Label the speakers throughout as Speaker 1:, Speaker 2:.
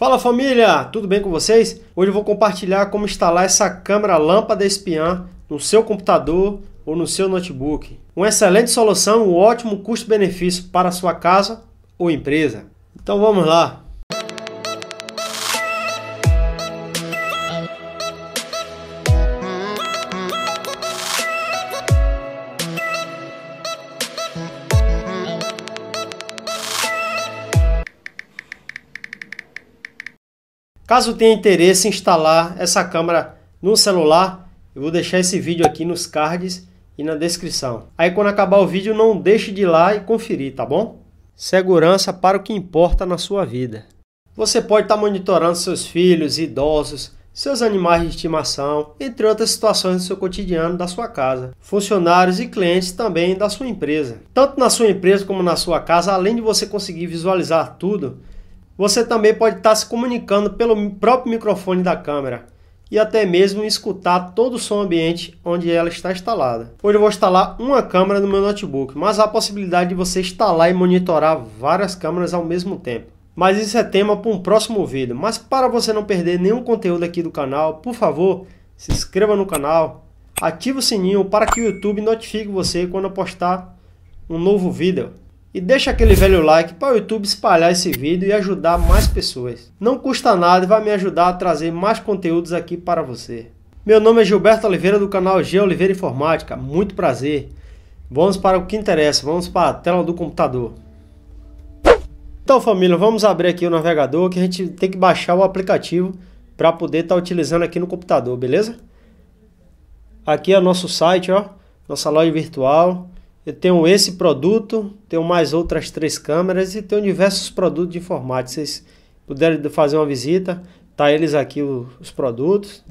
Speaker 1: Fala família, tudo bem com vocês? Hoje eu vou compartilhar como instalar essa câmera lâmpada espiã no seu computador ou no seu notebook. Uma excelente solução, um ótimo custo-benefício para sua casa ou empresa. Então vamos lá. Caso tenha interesse em instalar essa câmera no celular, eu vou deixar esse vídeo aqui nos cards e na descrição. Aí quando acabar o vídeo, não deixe de ir lá e conferir, tá bom? Segurança para o que importa na sua vida. Você pode estar tá monitorando seus filhos, idosos, seus animais de estimação, entre outras situações do seu cotidiano da sua casa, funcionários e clientes também da sua empresa. Tanto na sua empresa como na sua casa, além de você conseguir visualizar tudo, você também pode estar se comunicando pelo próprio microfone da câmera e até mesmo escutar todo o som ambiente onde ela está instalada. Hoje eu vou instalar uma câmera no meu notebook, mas há a possibilidade de você instalar e monitorar várias câmeras ao mesmo tempo. Mas isso é tema para um próximo vídeo. Mas para você não perder nenhum conteúdo aqui do canal, por favor, se inscreva no canal, ative o sininho para que o YouTube notifique você quando eu postar um novo vídeo. E deixa aquele velho like para o YouTube espalhar esse vídeo e ajudar mais pessoas. Não custa nada e vai me ajudar a trazer mais conteúdos aqui para você. Meu nome é Gilberto Oliveira do canal G Oliveira Informática. Muito prazer. Vamos para o que interessa, vamos para a tela do computador. Então família, vamos abrir aqui o navegador que a gente tem que baixar o aplicativo para poder estar tá utilizando aqui no computador, beleza? Aqui é o nosso site, ó, nossa loja virtual eu tenho esse produto, tenho mais outras três câmeras e tenho diversos produtos de informática. Vocês puderem fazer uma visita, tá eles aqui os, produtos.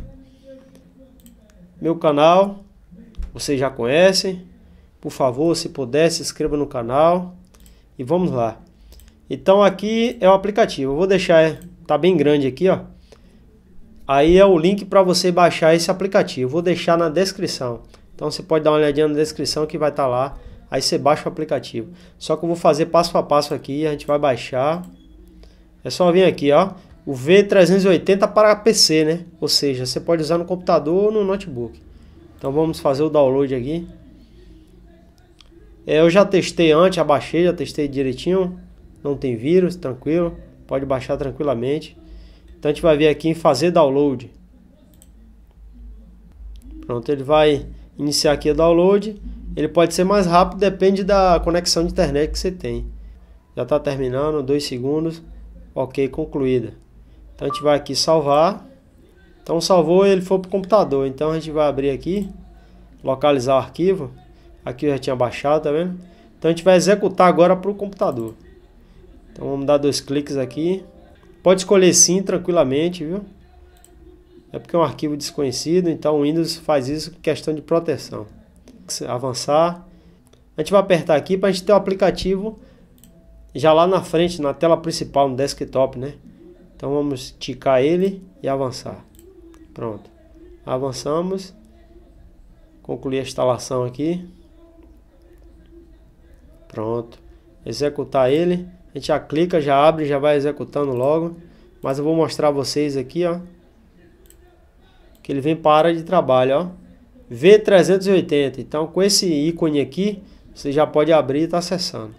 Speaker 1: Meu canal, vocês já conhecem. Por favor, se puder, se inscreva no canal e vamos lá. Então aqui é o aplicativo. Eu vou deixar, tá bem grande aqui, ó. Aí é o link para você baixar esse aplicativo. vou deixar na descrição. Então você pode dar uma olhadinha na descrição que vai estar tá lá. Aí você baixa o aplicativo. Só que eu vou fazer passo a passo aqui. A gente vai baixar. É só vir aqui, ó. O V380 para PC, né? Ou seja, você pode usar no computador ou no notebook. Então vamos fazer o download aqui. É, eu já testei antes, abaixei, já testei direitinho. Não tem vírus, tranquilo. Pode baixar tranquilamente. Então a gente vai vir aqui em fazer download. Pronto, ele vai iniciar aqui o download. Ele pode ser mais rápido, depende da conexão de internet que você tem. Já está terminando, 2 segundos. Ok, concluída. Então a gente vai aqui salvar. Então salvou ele foi para o computador. Então a gente vai abrir aqui, localizar o arquivo. Aqui eu já tinha baixado, tá vendo? Então a gente vai executar agora para o computador. Então vamos dar dois cliques aqui. Pode escolher sim tranquilamente, viu? É porque é um arquivo desconhecido, então o Windows faz isso questão de proteção. Avançar. A gente vai apertar aqui para a gente ter o aplicativo já lá na frente, na tela principal, no desktop, né? Então vamos ticar ele e avançar. Pronto. Avançamos. Concluir a instalação aqui. Pronto. Executar ele. A gente já clica, já abre, já vai executando logo. Mas eu vou mostrar vocês aqui, ó que ele vem para a área de trabalho, ó. V380. Então, com esse ícone aqui, você já pode abrir e está acessando.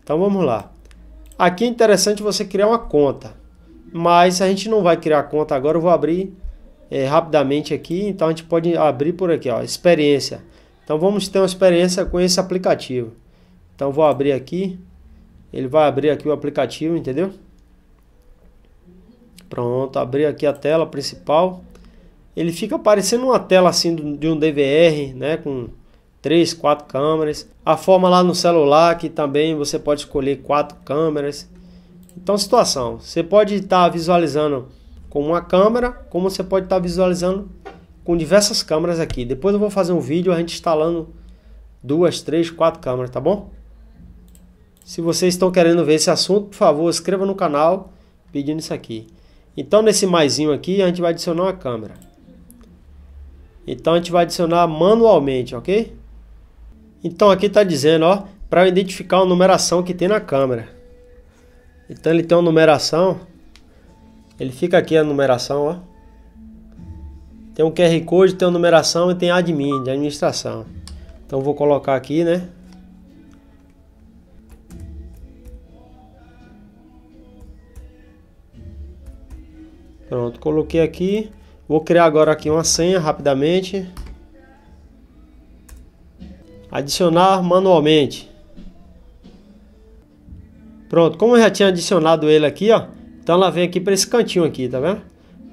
Speaker 1: Então, vamos lá. Aqui é interessante você criar uma conta. Mas a gente não vai criar conta agora, eu vou abrir é, rapidamente aqui. Então, a gente pode abrir por aqui, ó. Experiência. Então, vamos ter uma experiência com esse aplicativo. Então, vou abrir aqui. Ele vai abrir aqui o aplicativo, entendeu? Pronto, abri aqui a tela principal ele fica parecendo uma tela assim de um DVR, né, com três, quatro câmeras. A forma lá no celular que também você pode escolher quatro câmeras. Então, situação, você pode estar tá visualizando com uma câmera, como você pode estar tá visualizando com diversas câmeras aqui. Depois eu vou fazer um vídeo a gente instalando duas, três, quatro câmeras, tá bom? Se vocês estão querendo ver esse assunto, por favor, inscreva no canal pedindo isso aqui. Então, nesse maisinho aqui, a gente vai adicionar uma câmera. Então a gente vai adicionar manualmente, ok? Então aqui está dizendo, ó, para identificar a numeração que tem na câmera. Então ele tem uma numeração, ele fica aqui a numeração, ó. Tem um QR Code, tem uma numeração e tem admin, de administração. Então vou colocar aqui, né? Pronto, coloquei aqui. Vou criar agora aqui uma senha rapidamente. Adicionar manualmente. Pronto, como eu já tinha adicionado ele aqui, ó. Então ela vem aqui para esse cantinho aqui, tá vendo?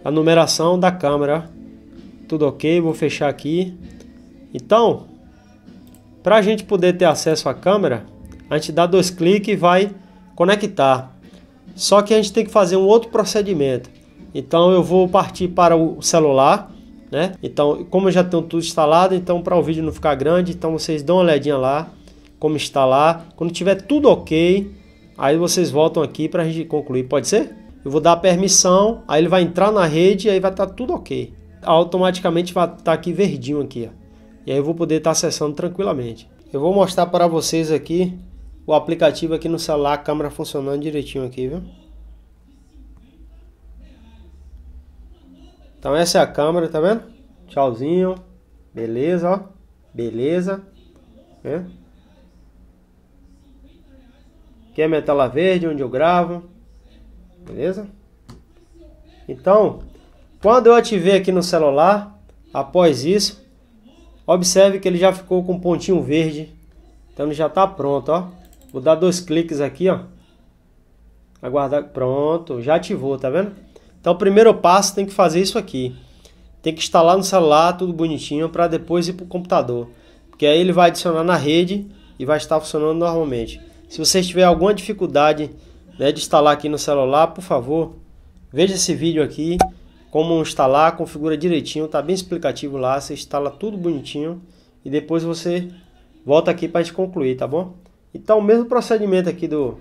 Speaker 1: A numeração da câmera. Tudo ok, vou fechar aqui. Então, para a gente poder ter acesso à câmera, a gente dá dois cliques e vai conectar. Só que a gente tem que fazer um outro procedimento. Então eu vou partir para o celular, né? Então, como eu já tenho tudo instalado, então para o vídeo não ficar grande, então vocês dão uma olhadinha lá como instalar. Quando tiver tudo OK, aí vocês voltam aqui para a gente concluir, pode ser? Eu vou dar a permissão, aí ele vai entrar na rede e aí vai estar tá tudo OK. Automaticamente vai estar tá aqui verdinho aqui, ó. E aí eu vou poder estar tá acessando tranquilamente. Eu vou mostrar para vocês aqui o aplicativo aqui no celular, a câmera funcionando direitinho aqui, viu? Então essa é a câmera, tá vendo? Tchauzinho. Beleza, ó. Beleza. Né? Aqui é minha tela verde, onde eu gravo. Beleza? Então, quando eu ativei aqui no celular, após isso, observe que ele já ficou com um pontinho verde. Então ele já está pronto, ó. Vou dar dois cliques aqui, ó. Aguardar. Pronto, já ativou, tá vendo? Então, o primeiro passo tem que fazer isso aqui. Tem que instalar no celular, tudo bonitinho, para depois ir para o computador. Porque aí ele vai adicionar na rede e vai estar funcionando normalmente. Se você tiver alguma dificuldade né, de instalar aqui no celular, por favor, veja esse vídeo aqui, como instalar, configura direitinho, tá bem explicativo lá, você instala tudo bonitinho e depois você volta aqui para a gente concluir, tá bom? Então, o mesmo procedimento aqui do,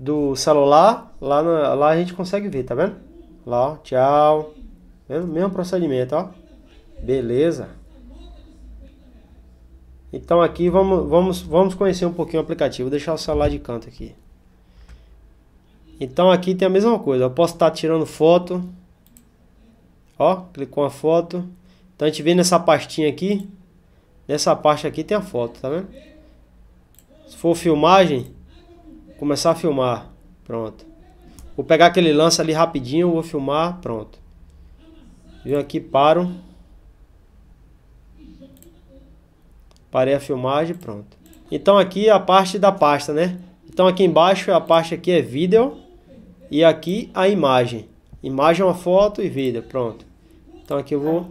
Speaker 1: do celular, lá, na, lá a gente consegue ver, tá vendo? Lá, ó, tchau. Vendo? Mesmo procedimento, ó. Beleza. Então aqui vamos, vamos, vamos conhecer um pouquinho o aplicativo. Vou deixar o celular de canto aqui. Então aqui tem a mesma coisa. Eu posso estar tirando foto. Ó, clicou a foto. Então a gente vê nessa pastinha aqui. Nessa parte aqui tem a foto, tá vendo? Se for filmagem, Começar a filmar. Pronto. Vou pegar aquele lance ali rapidinho, vou filmar, pronto. Venho aqui, paro. Parei a filmagem, pronto. Então aqui é a parte da pasta, né? Então aqui embaixo a parte aqui é vídeo e aqui a imagem. Imagem é uma foto e vídeo, pronto. Então aqui eu vou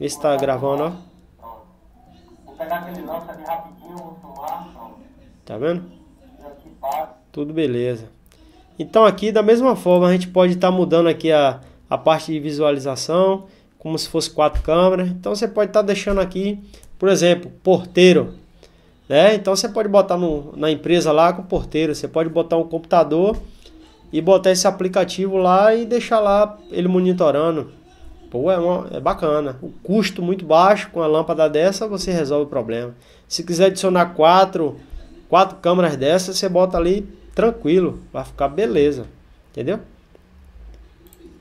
Speaker 1: ver se tá gravando, ó. Vou pegar aquele lance ali rapidinho, vou filmar, pronto. Tá vendo? Tudo beleza. Então aqui da mesma forma a gente pode estar tá mudando aqui a, a parte de visualização, como se fosse quatro câmeras. Então você pode estar tá deixando aqui, por exemplo, porteiro. Né? Então você pode botar no, na empresa lá com porteiro, você pode botar um computador e botar esse aplicativo lá e deixar lá ele monitorando. Pô, é, uma, é bacana. O custo muito baixo com a lâmpada dessa, você resolve o problema. Se quiser adicionar quatro quatro câmeras dessas, você bota ali tranquilo, vai ficar beleza, entendeu?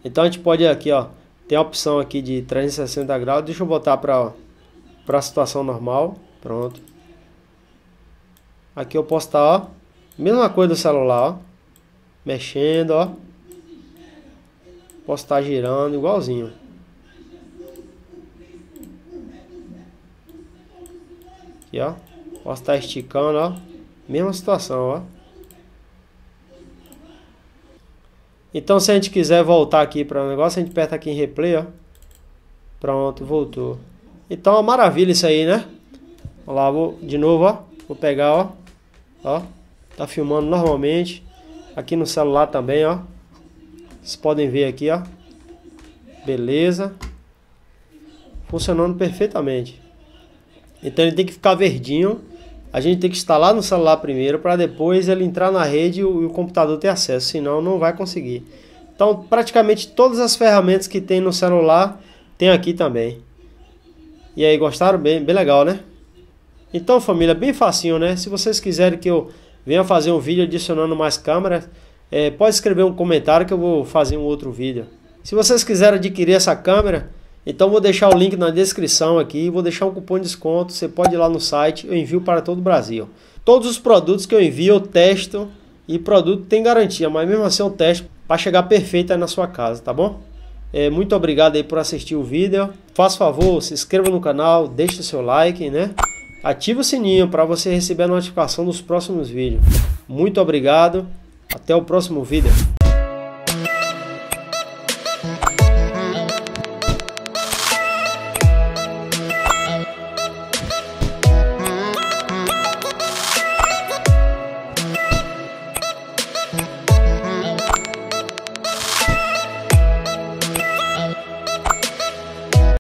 Speaker 1: Então a gente pode aqui, ó, tem a opção aqui de 360 graus, deixa eu botar para para situação normal, pronto. Aqui eu posso estar, tá, ó, mesma coisa do celular, ó, mexendo, ó. Posso estar tá girando igualzinho. Aqui, ó. Posso estar tá esticando, ó. Mesma situação, ó. Então, se a gente quiser voltar aqui para o negócio, a gente aperta aqui em replay, ó. Pronto, voltou. Então, uma maravilha isso aí, né? Vamos lá, vou de novo, ó. Vou pegar, ó. Ó. Tá filmando normalmente. Aqui no celular também, ó. Vocês podem ver aqui, ó. Beleza. Funcionando perfeitamente. Então ele tem que ficar verdinho a gente tem que instalar no celular primeiro para depois ele entrar na rede e o, computador ter acesso, senão não vai conseguir. Então, praticamente todas as ferramentas que tem no celular tem aqui também. E aí, gostaram? Bem, bem legal, né? Então, família, bem facinho, né? Se vocês quiserem que eu venha fazer um vídeo adicionando mais câmeras, é, pode escrever um comentário que eu vou fazer um outro vídeo. Se vocês quiserem adquirir essa câmera, então vou deixar o link na descrição aqui, vou deixar um cupom de desconto, você pode ir lá no site, eu envio para todo o Brasil. Todos os produtos que eu envio eu testo e produto tem garantia, mas mesmo assim eu testo para chegar perfeito aí na sua casa, tá bom? É, muito obrigado aí por assistir o vídeo. Faça favor, se inscreva no canal, deixe o seu like, né? Ative o sininho para você receber a notificação dos próximos vídeos. Muito obrigado, até o próximo vídeo.